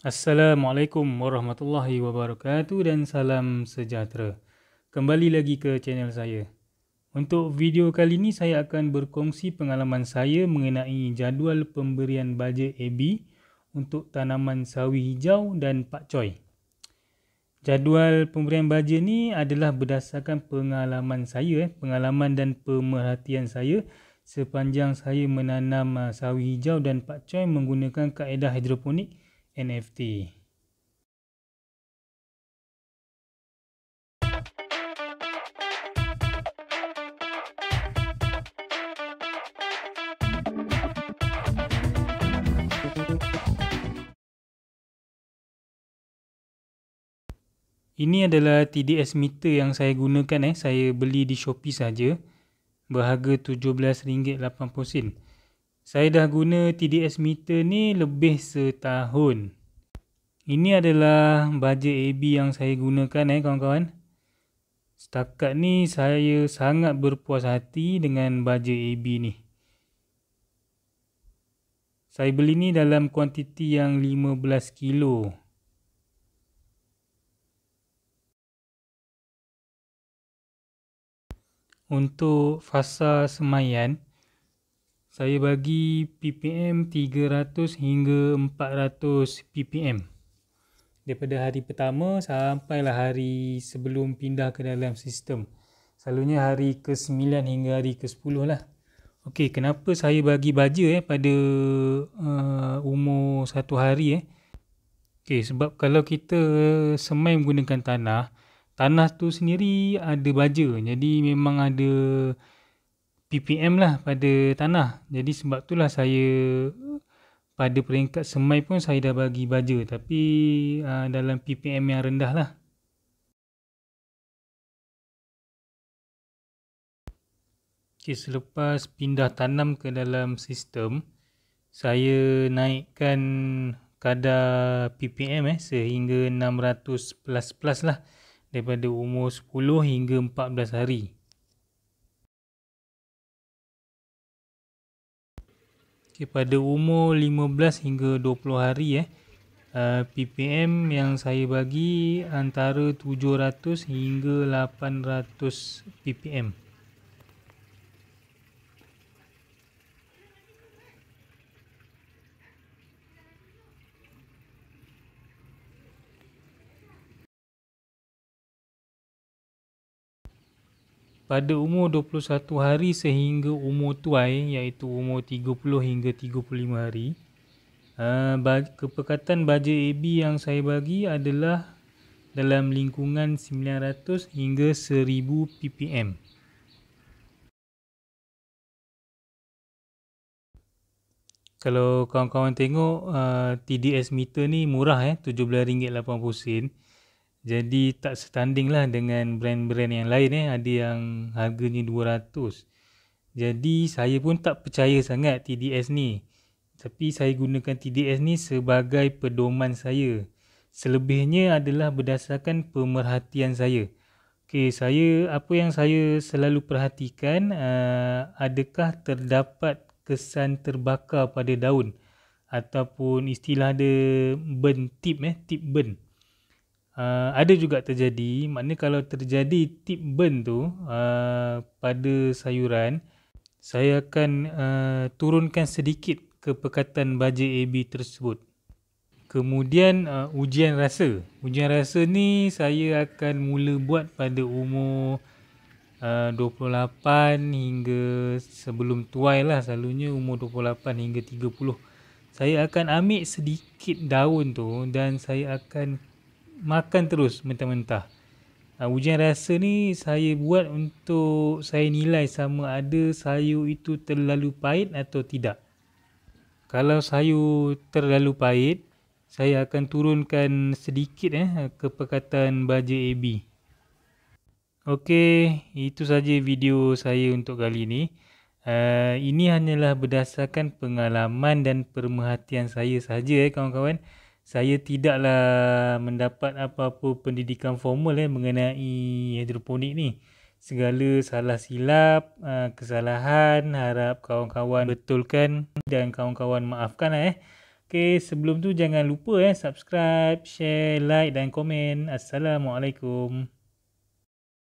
Assalamualaikum warahmatullahi wabarakatuh dan salam sejahtera. Kembali lagi ke channel saya. Untuk video kali ini saya akan berkongsi pengalaman saya mengenai jadual pemberian baja AB untuk tanaman sawi hijau dan pak choy. Jadual pemberian baja ni adalah berdasarkan pengalaman saya, pengalaman dan pemerhatian saya sepanjang saya menanam ah, sawi hijau dan pak choy menggunakan kaedah hidroponik NFT. Ini adalah TDS meter yang saya gunakan eh saya beli di Shopee saja berharga 17 ringgit 80 sen. Saya dah guna TDS meter ni lebih setahun. Ini adalah bajet AB yang saya gunakan eh kawan-kawan. Setakat ni saya sangat berpuas hati dengan bajet AB ni. Saya beli ni dalam kuantiti yang 15 kilo. Untuk fasa semayan, saya bagi ppm 300 hingga 400 ppm daripada hari pertama sampailah hari sebelum pindah ke dalam sistem selalunya hari ke-9 hingga hari ke-10 lah Okey, kenapa saya bagi baja eh pada uh, umur satu hari eh? Okey, sebab kalau kita semai menggunakan tanah, tanah tu sendiri ada baja. Jadi memang ada ppm lah pada tanah jadi sebab itulah saya pada peringkat semai pun saya dah bagi baja tapi uh, dalam ppm yang rendah lah Okay, selepas pindah tanam ke dalam sistem saya naikkan kadar ppm eh, sehingga 600 plus plus lah daripada umur 10 hingga 14 hari Okay, pada umur 15 hingga 20 hari eh, uh, PPM yang saya bagi antara 700 hingga 800 PPM. pada umur 21 hari sehingga umur tuai iaitu umur 30 hingga 35 hari ha, kepekatan baja AB yang saya bagi adalah dalam lingkungan 900 hingga 1000 ppm kalau kawan-kawan tengok ha, TDS meter ni murah eh RM17.80 jadi tak setanding lah dengan brand-brand yang lain eh. Ada yang harganya 200 Jadi saya pun tak percaya sangat TDS ni Tapi saya gunakan TDS ni sebagai pedoman saya Selebihnya adalah berdasarkan pemerhatian saya Okay, saya, apa yang saya selalu perhatikan uh, Adakah terdapat kesan terbakar pada daun Ataupun istilah dia burn tip eh, tip burn Ah, ada juga terjadi, maknanya kalau terjadi tip burn tu uh, pada sayuran, saya akan uh, turunkan sedikit kepekatan baja AB tersebut. Kemudian uh, ujian rasa. Ujian rasa ni saya akan mula buat pada umur uh, 28 hingga sebelum tuai lah selalunya umur 28 hingga 30. Saya akan ambil sedikit daun tu dan saya akan makan terus mentah-mentah. Uh, ujian rasa ni saya buat untuk saya nilai sama ada sayur itu terlalu pahit atau tidak. Kalau sayur terlalu pahit, saya akan turunkan sedikit eh kepekatan baja AB. Okey, itu saja video saya untuk kali ini. Uh, ah, ini hanyalah berdasarkan pengalaman dan permerhatian saya sahaja, eh kawan-kawan saya tidaklah mendapat apa-apa pendidikan formal eh mengenai hidroponik ni. Segala salah silap, eh, kesalahan harap kawan-kawan betulkan dan kawan-kawan maafkan eh. okay sebelum tu jangan lupa eh subscribe, share, like dan komen. Assalamualaikum.